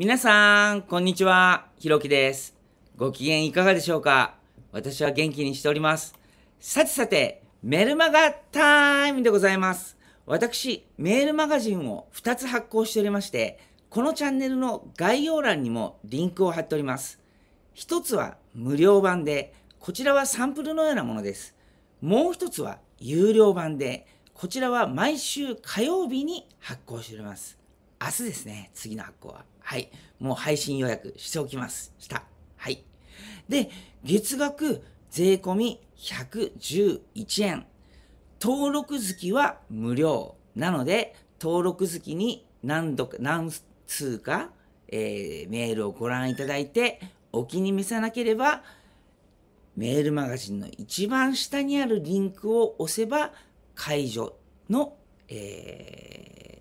皆さん、こんにちは。ひろきです。ご機嫌いかがでしょうか私は元気にしております。さてさて、メルマガタイムでございます。私、メールマガジンを2つ発行しておりまして、このチャンネルの概要欄にもリンクを貼っております。1つは無料版で、こちらはサンプルのようなものです。もう1つは有料版で、こちらは毎週火曜日に発行しております。明日ですね、次の発行は。はい。もう配信予約しておきます。した。はい。で、月額税込111円。登録月は無料。なので、登録月に何度か、何通か、えー、メールをご覧いただいて、お気に召さなければ、メールマガジンの一番下にあるリンクを押せば、解除の、えー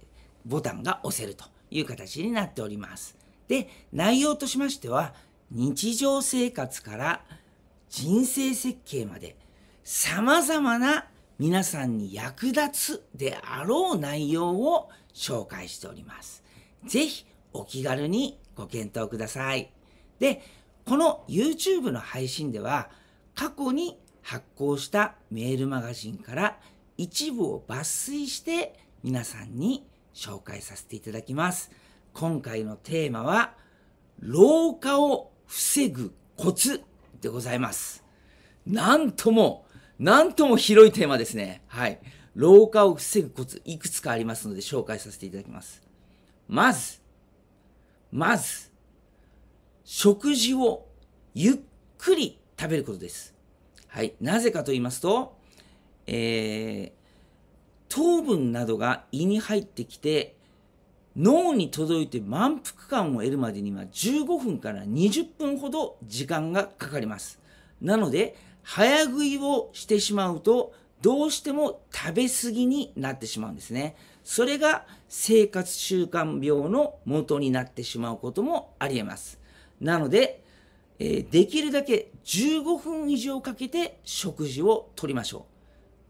ボタンが押せるという形になっております。で、内容としましては、日常生活から人生設計まで、様々な皆さんに役立つであろう内容を紹介しております。ぜひお気軽にご検討ください。で、この YouTube の配信では過去に発行したメールマガジンから一部を抜粋して皆さんに紹介させていただきます。今回のテーマは、老化を防ぐコツでございます。なんとも、なんとも広いテーマですね。はい。老化を防ぐコツ、いくつかありますので紹介させていただきます。まず、まず、食事をゆっくり食べることです。はい。なぜかと言いますと、えー、糖分などが胃に入ってきて脳に届いて満腹感を得るまでには15分から20分ほど時間がかかりますなので早食いをしてしまうとどうしても食べ過ぎになってしまうんですねそれが生活習慣病の元になってしまうこともありえますなので、えできるだけ15分以上かけて食事をとりましょ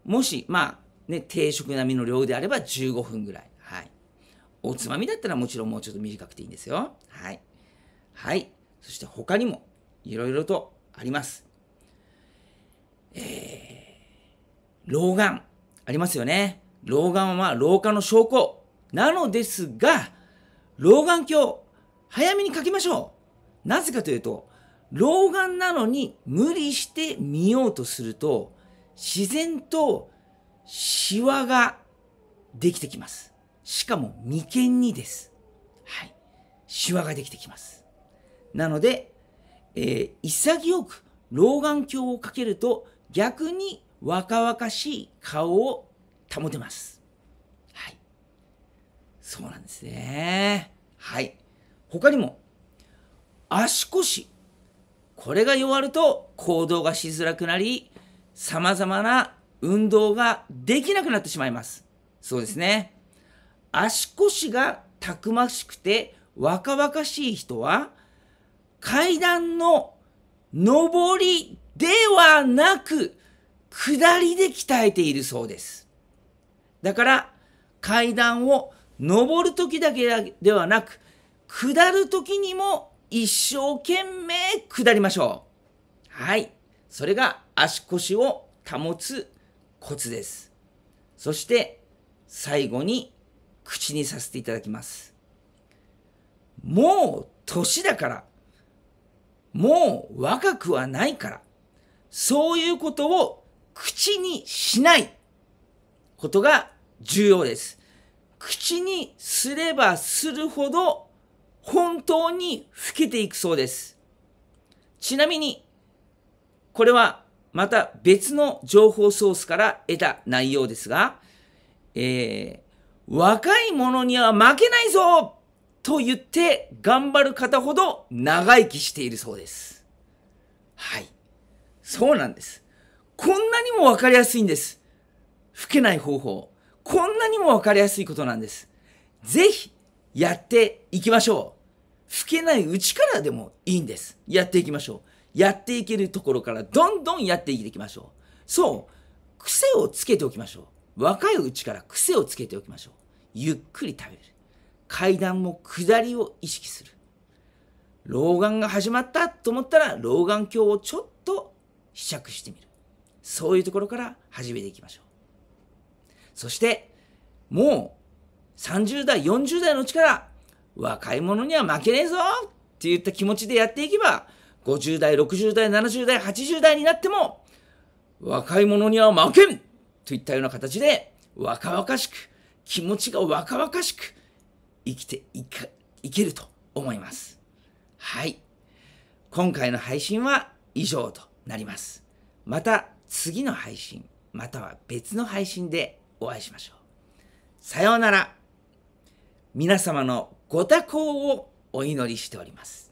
うもしまあね、定食並みの量であれば15分ぐらい。はい。おつまみだったらもちろんもうちょっと短くていいんですよ。はい。はい。そして他にもいろいろとあります。えー、老眼。ありますよね。老眼は老化の証拠。なのですが、老眼鏡、早めにかけましょう。なぜかというと、老眼なのに無理して見ようとすると、自然とシワができてきます。しかも眉間にです。はい。シワができてきます。なので、えー、潔く老眼鏡をかけると逆に若々しい顔を保てます。はい。そうなんですね。はい。他にも、足腰。これが弱ると行動がしづらくなり、様々な運動ができなくなってしまいます。そうですね。足腰がたくましくて若々しい人は、階段の上りではなく、下りで鍛えているそうです。だから、階段を上るときだけではなく、下るときにも一生懸命下りましょう。はい。それが足腰を保つコツです。そして最後に口にさせていただきます。もう年だから、もう若くはないから、そういうことを口にしないことが重要です。口にすればするほど本当に老けていくそうです。ちなみに、これはまた別の情報ソースから得た内容ですが、えー、若い者には負けないぞと言って頑張る方ほど長生きしているそうです。はい。そうなんです。こんなにもわかりやすいんです。老けない方法。こんなにもわかりやすいことなんです。ぜひやっていきましょう。老けないうちからでもいいんです。やっていきましょう。やっていけるところからどんどんやっていきましょう。そう、癖をつけておきましょう。若いうちから癖をつけておきましょう。ゆっくり食べる。階段も下りを意識する。老眼が始まったと思ったら老眼鏡をちょっと試着してみる。そういうところから始めていきましょう。そして、もう30代、40代のうちから若い者には負けねえぞって言った気持ちでやっていけば50代、60代、70代、80代になっても、若い者には負けんといったような形で、若々しく、気持ちが若々しく生きていかいけると思います。はい。今回の配信は以上となります。また次の配信、または別の配信でお会いしましょう。さようなら。皆様のご多幸をお祈りしております。